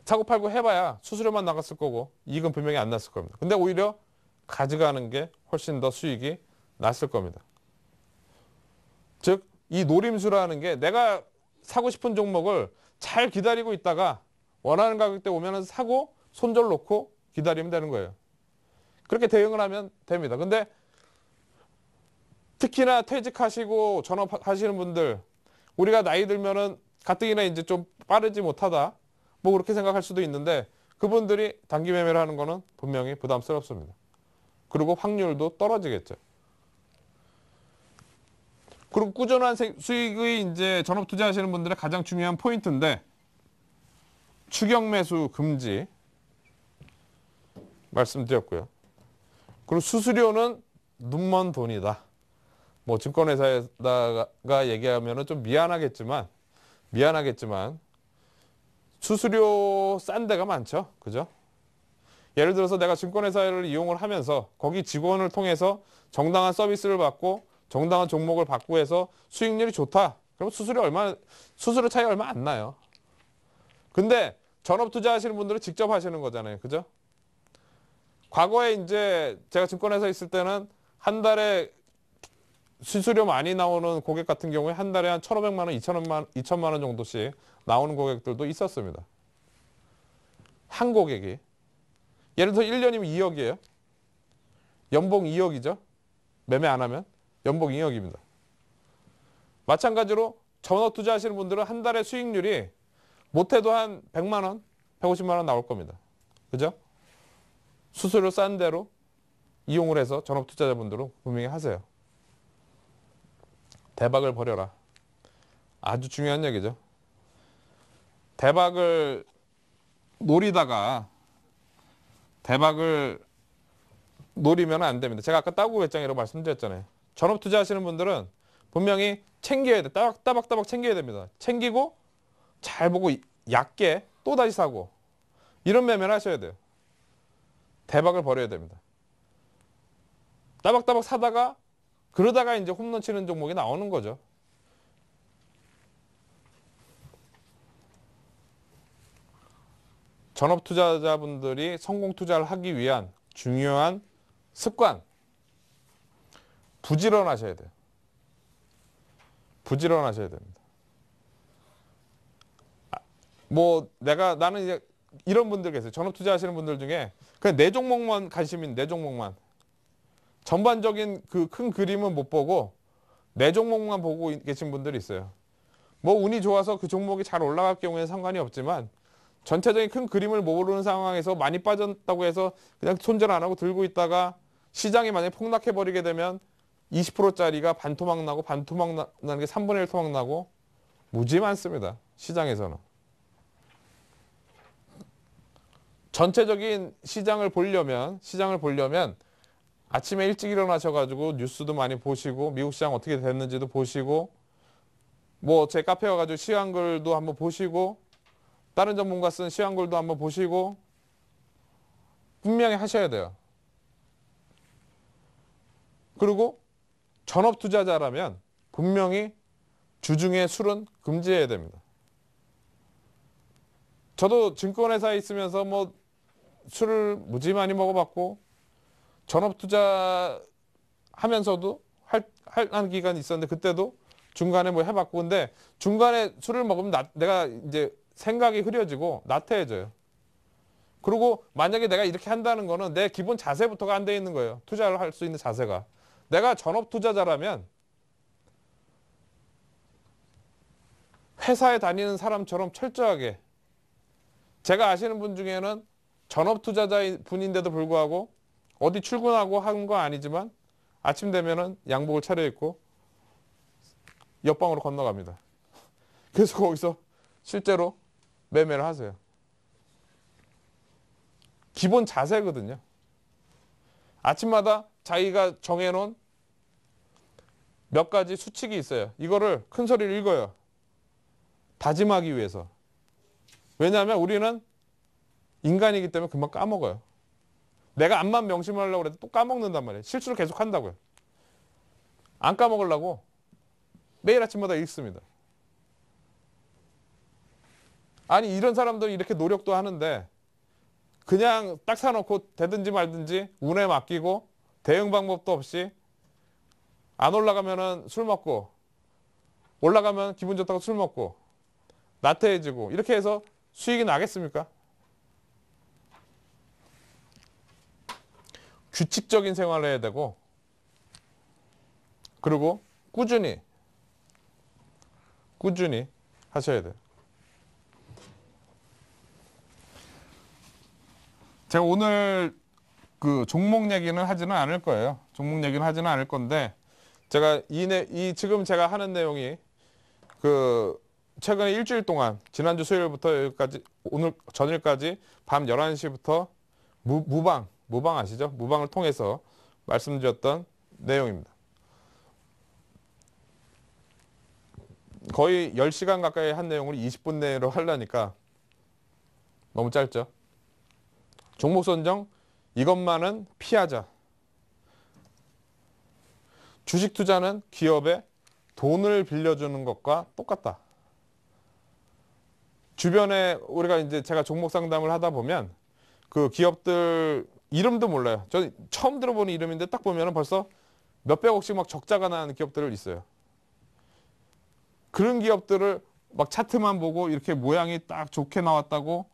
사고 팔고 해봐야 수수료만 나갔을 거고 이익은 분명히 안 났을 겁니다. 근데 오히려 가져가는 게 훨씬 더 수익이 났을 겁니다. 즉 이 노림수라는 게 내가 사고 싶은 종목을 잘 기다리고 있다가 원하는 가격대 오면은 사고 손절 놓고 기다리면 되는 거예요. 그렇게 대응을 하면 됩니다. 근데 특히나 퇴직하시고 전업하시는 분들 우리가 나이 들면은 가뜩이나 이제 좀 빠르지 못하다 뭐 그렇게 생각할 수도 있는데 그분들이 단기 매매를 하는 거는 분명히 부담스럽습니다. 그리고 확률도 떨어지겠죠. 그리고 꾸준한 수익의 이제 전업 투자하시는 분들의 가장 중요한 포인트인데 추경 매수 금지 말씀드렸고요. 그리고 수수료는 눈먼 돈이다. 뭐 증권회사에다가 얘기하면 좀 미안하겠지만 미안하겠지만 수수료 싼 데가 많죠. 그죠? 예를 들어서 내가 증권회사를 이용을 하면서 거기 직원을 통해서 정당한 서비스를 받고 정당한 종목을 받고 해서 수익률이 좋다. 그럼 수수료 얼마 수수료 차이 얼마 안 나요. 근데 전업 투자하시는 분들은 직접 하시는 거잖아요. 그죠? 과거에 이제 제가 증권회사 있을 때는 한 달에 수수료 많이 나오는 고객 같은 경우에 한 달에 한 1,500만 원, 2,000만 2,000만 원 정도씩 나오는 고객들도 있었습니다. 한 고객이 예를 들어 1년이면 2억이에요. 연봉 2억이죠. 매매 안 하면 연봉 2억입니다. 마찬가지로 전업 투자하시는 분들은 한 달에 수익률이 못해도 한 100만 원, 150만 원 나올 겁니다. 그죠? 수수료 싼 대로 이용을 해서 전업 투자자분들은 분명히 하세요. 대박을 버려라 아주 중요한 얘기죠. 대박을 노리다가 대박을 노리면 안 됩니다. 제가 아까 따고 외장이라고 말씀드렸잖아요. 전업 투자하시는 분들은 분명히 챙겨야 돼. 따박따박 따박 챙겨야 됩니다. 챙기고 잘 보고 얕게 또 다시 사고 이런 매매를 하셔야 돼요. 대박을 벌여야 됩니다. 따박따박 사다가 그러다가 이제 홈런 치는 종목이 나오는 거죠. 전업 투자자분들이 성공 투자를 하기 위한 중요한 습관 부지런하셔야 돼요. 부지런하셔야 됩니다. 뭐 내가 나는 이제 이런 분들 계세요. 전업 투자하시는 분들 중에 그냥 내 종목만 관심인 내 종목만 전반적인 그 큰 그림은 못 보고 내 종목만 보고 계신 분들이 있어요. 뭐 운이 좋아서 그 종목이 잘 올라갈 경우에는 상관이 없지만 전체적인 큰 그림을 모르는 상황에서 많이 빠졌다고 해서 그냥 손절 안 하고 들고 있다가 시장이 만약에 폭락해버리게 되면 20%짜리가 반 토막 나고 반 토막 나는 게 3분의 1 토막 나고 무지 많습니다. 시장에서는. 전체적인 시장을 보려면 시장을 보려면 아침에 일찍 일어나셔가지고 뉴스도 많이 보시고 미국 시장 어떻게 됐는지도 보시고 뭐 제 카페 와가지고 시황글도 한번 보시고 다른 전문가 쓴 시황글도 한번 보시고 분명히 하셔야 돼요. 그리고 전업 투자자라면 분명히 주중에 술은 금지해야 됩니다. 저도 증권회사에 있으면서 뭐 술을 무지 많이 먹어봤고 전업 투자 하면서도 할, 할한 기간이 있었는데 그때도 중간에 뭐 해봤고 근데 중간에 술을 먹으면 나, 내가 이제 생각이 흐려지고 나태해져요. 그리고 만약에 내가 이렇게 한다는 거는 내 기본 자세부터가 안 돼 있는 거예요. 투자를 할 수 있는 자세가. 내가 전업 투자자라면 회사에 다니는 사람처럼 철저하게 제가 아시는 분 중에는 전업 투자자 분인데도 불구하고 어디 출근하고 한거 아니지만 아침 되면은 양복을 차려입고 옆방으로 건너갑니다. 그래서 거기서 실제로 매매를 하세요. 기본 자세거든요. 아침마다 자기가 정해놓은 몇 가지 수칙이 있어요. 이거를 큰 소리를 읽어요. 다짐하기 위해서. 왜냐하면 우리는 인간이기 때문에 금방 까먹어요. 내가 암만 명심하려고 해도 또 까먹는단 말이에요. 실수를 계속 한다고요. 안 까먹으려고 매일 아침마다 읽습니다. 아니 이런 사람들이 렇게 노력도 하는데 그냥 딱 사놓고 되든지 말든지 운에 맡기고 대응 방법도 없이 안 올라가면은 술 먹고 올라가면 기분 좋다고 술 먹고 나태해지고 이렇게 해서 수익이 나겠습니까? 규칙적인 생활을 해야 되고 그리고 꾸준히 꾸준히 하셔야 돼요. 제가 오늘 그 종목 얘기는 하지는 않을 거예요. 종목 얘기는 하지는 않을 건데 제가 이, 내, 이 지금 제가 하는 내용이 그최근 일주일 동안 지난주 수요일부터 여기까지 오늘 저녁까지 밤 11시부터 무, 무방 무방 아시죠? 무방을 통해서 말씀드렸던 내용입니다. 거의 10시간 가까이 한 내용을 20분 내로 하려니까 너무 짧죠. 종목 선정 이것만은 피하자. 주식 투자는 기업에 돈을 빌려주는 것과 똑같다. 주변에 우리가 이제 제가 종목 상담을 하다 보면 그 기업들 이름도 몰라요. 저 처음 들어보는 이름인데 딱 보면 벌써 몇백억씩 막 적자가 나는 기업들을 있어요. 그런 기업들을 막 차트만 보고 이렇게 모양이 딱 좋게 나왔다고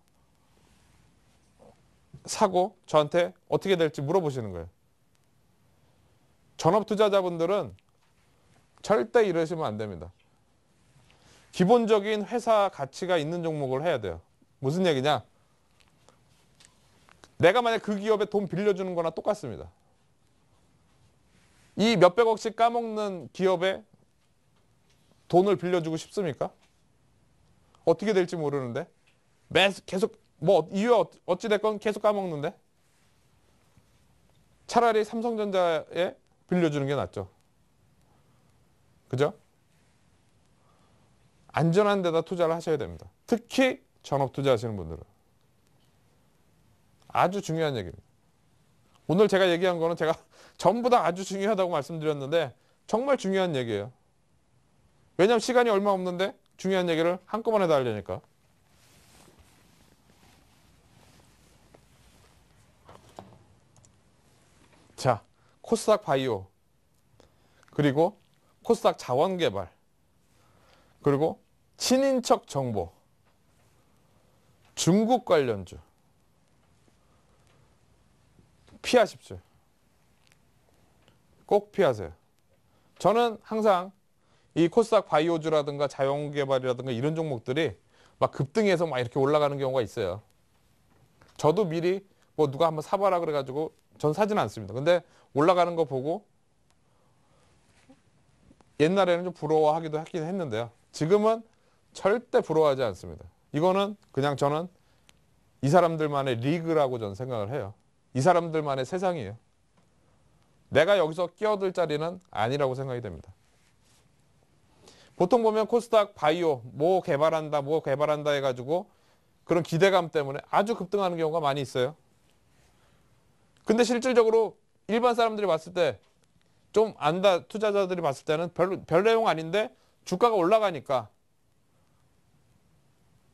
사고 저한테 어떻게 될지 물어보시는 거예요. 전업 투자자분들은 절대 이러시면 안 됩니다. 기본적인 회사 가치가 있는 종목을 해야 돼요. 무슨 얘기냐? 내가 만약 그 기업에 돈 빌려주는 거나 똑같습니다. 이 몇백억씩 까먹는 기업에 돈을 빌려주고 싶습니까? 어떻게 될지 모르는데 계속 뭐 이유 어, 어찌 됐건 계속 까먹는데 차라리 삼성전자에 빌려주는 게 낫죠. 그죠? 안전한 데다 투자를 하셔야 됩니다. 특히 전업 투자하시는 분들은. 아주 중요한 얘기입니다. 오늘 제가 얘기한 거는 제가 전부 다 아주 중요하다고 말씀드렸는데 정말 중요한 얘기예요. 왜냐하면 시간이 얼마 없는데 중요한 얘기를 한꺼번에 다 하려니까. 자, 코스닥 바이오. 그리고 코스닥 자원 개발. 그리고 친인척 정보. 중국 관련주. 피하십시오. 꼭 피하세요. 저는 항상 이 코스닥 바이오주라든가 자영개발이라든가 이런 종목들이 막 급등해서 막 이렇게 올라가는 경우가 있어요. 저도 미리 뭐 누가 한번 사봐라 그래가지고 전사지 않습니다. 근데 올라가는 거 보고 옛날에는 좀 부러워하기도 했긴 했는데요. 지금은 절대 부러워하지 않습니다. 이거는 그냥 저는 이 사람들만의 리그라고 저는 생각을 해요. 이 사람들만의 세상이에요. 내가 여기서 끼어들 자리는 아니라고 생각이 됩니다. 보통 보면 코스닥 바이오 뭐 개발한다 뭐 개발한다 해가지고 그런 기대감 때문에 아주 급등하는 경우가 많이 있어요. 근데 실질적으로 일반 사람들이 봤을 때 좀 안다 투자자들이 봤을 때는 별, 별 내용 아닌데 주가가 올라가니까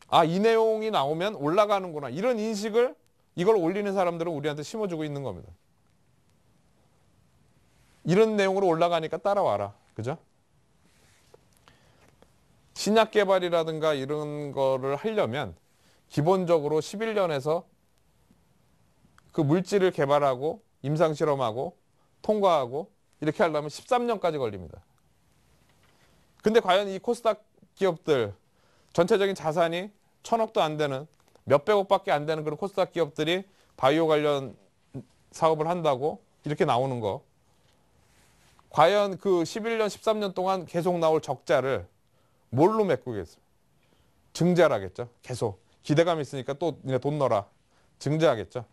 아이 내용이 나오면 올라가는구나 이런 인식을 이걸 올리는 사람들은 우리한테 심어주고 있는 겁니다. 이런 내용으로 올라가니까 따라와라. 그죠? 신약 개발이라든가 이런 거를 하려면 기본적으로 11년에서 그 물질을 개발하고 임상 실험하고 통과하고 이렇게 하려면 13년까지 걸립니다. 근데 과연 이 코스닥 기업들 전체적인 자산이 천억도 안 되는 몇백억밖에 안 되는 그런 코스닥 기업들이 바이오 관련 사업을 한다고 이렇게 나오는 거. 과연 그 11년, 13년 동안 계속 나올 적자를 뭘로 메꾸겠어요? 증자를 겠죠 계속. 기대감 있으니까 또 돈 넣어라. 증자하겠죠.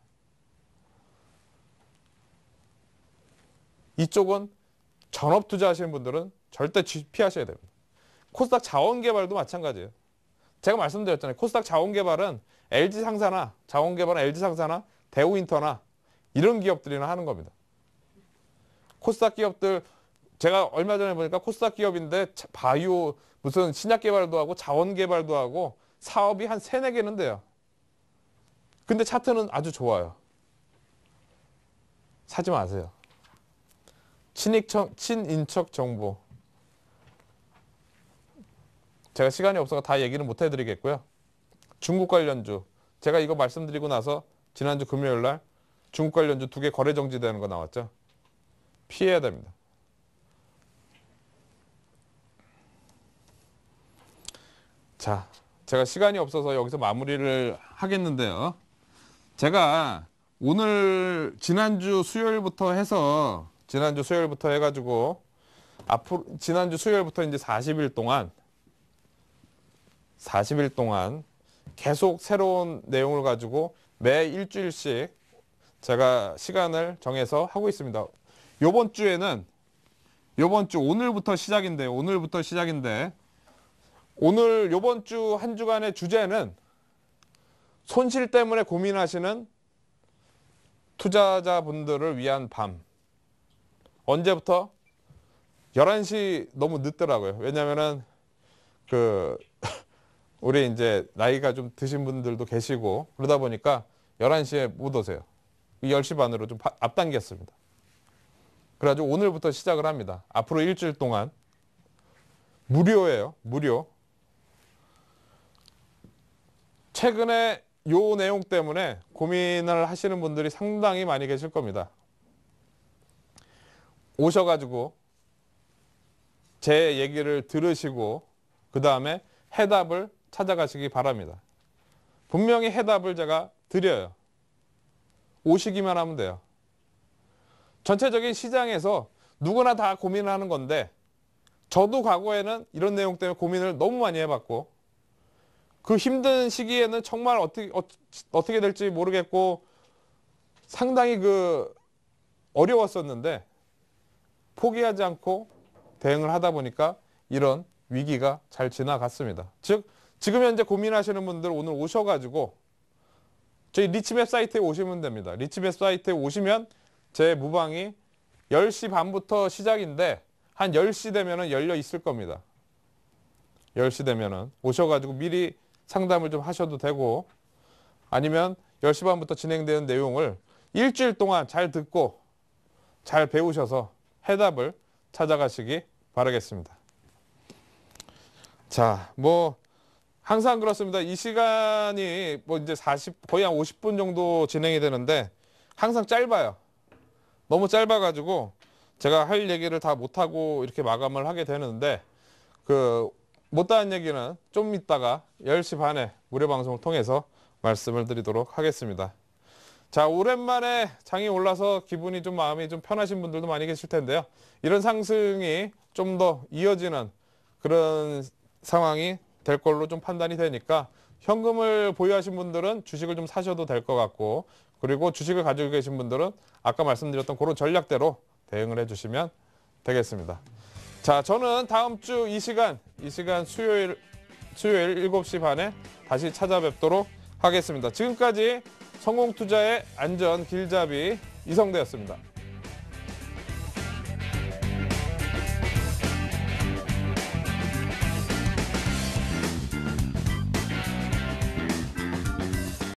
이쪽은 전업 투자하시는 분들은 절대 피하셔야 됩니다. 코스닥 자원개발도 마찬가지예요. 제가 말씀드렸잖아요. 코스닥 자원개발은 LG 상사나 자원개발 LG 상사나 대우인터나 이런 기업들이나 하는 겁니다. 코스닥 기업들 제가 얼마 전에 보니까 코스닥 기업인데 바이오 무슨 신약 개발도 하고 자원 개발도 하고 사업이 한 세네 개는 돼요. 근데 차트는 아주 좋아요. 사지 마세요. 친인척, 친인척 정보. 제가 시간이 없어서 다 얘기는 못 해드리겠고요. 중국 관련주 제가 이거 말씀드리고 나서 지난주 금요일 날 중국 관련주 두 개 거래 정지되는 거 나왔죠. 피해야 됩니다. 자, 제가 시간이 없어서 여기서 마무리를 하겠는데요. 제가 오늘 지난주 수요일부터 해서 지난주 수요일부터 해가지고 앞으로 지난주 수요일부터 이제 40일 동안 40일 동안 계속 새로운 내용을 가지고 매 일주일씩 제가 시간을 정해서 하고 있습니다. 요번 주에는 요번 주 오늘부터 시작인데 오늘부터 시작인데 오늘 요번 주 한 주간의 주제는 손실 때문에 고민하시는 투자자분들을 위한 밤. 언제부터? 11시 너무 늦더라고요. 왜냐면은 그 우리 이제 나이가 좀 드신 분들도 계시고 그러다 보니까 11시에 못 오세요. 10시 반으로 좀 앞당겼습니다. 그래가지고 오늘부터 시작을 합니다. 앞으로 일주일 동안 무료예요. 무료. 최근에 요 내용 때문에 고민을 하시는 분들이 상당히 많이 계실 겁니다. 오셔가지고 제 얘기를 들으시고 그 다음에 해답을 찾아가시기 바랍니다. 분명히 해답을 제가 드려요. 오시기만 하면 돼요. 전체적인 시장에서 누구나 다고민 하는 건데 저도 과거에는 이런 내용 때문에 고민을 너무 많이 해봤고 그 힘든 시기에는 정말 어떻게, 어, 어떻게 될지 모르겠고 상당히 그 어려웠었는데 포기하지 않고 대응을 하다 보니까 이런 위기가 잘 지나갔습니다. 즉 지금 현재 고민하시는 분들 오늘 오셔가지고 저희 리치맵 사이트에 오시면 됩니다. 리치맵 사이트에 오시면 제 무방이 10시 반부터 시작인데 한 10시 되면은 열려 있을 겁니다. 10시 되면은 오셔가지고 미리 상담을 좀 하셔도 되고 아니면 10시 반부터 진행되는 내용을 일주일 동안 잘 듣고 잘 배우셔서 해답을 찾아가시기 바라겠습니다. 자, 뭐 항상 그렇습니다. 이 시간이 뭐 이제 40 거의 한 50분 정도 진행이 되는데 항상 짧아요. 너무 짧아가지고 제가 할 얘기를 다 못하고 이렇게 마감을 하게 되는데 그 못다한 얘기는 좀 있다가 10시 반에 무료 방송을 통해서 말씀을 드리도록 하겠습니다. 자 오랜만에 장이 올라서 기분이 좀 마음이 좀 편하신 분들도 많이 계실 텐데요. 이런 상승이 좀 더 이어지는 그런 상황이 될 걸로 좀 판단이 되니까 현금을 보유하신 분들은 주식을 좀 사셔도 될 것 같고 그리고 주식을 가지고 계신 분들은 아까 말씀드렸던 그런 전략대로 대응을 해주시면 되겠습니다. 자, 저는 다음 주 이 시간, 이 시간 수요일, 수요일 7시 반에 다시 찾아뵙도록 하겠습니다. 지금까지 성공투자의 안전 길잡이 이성대였습니다.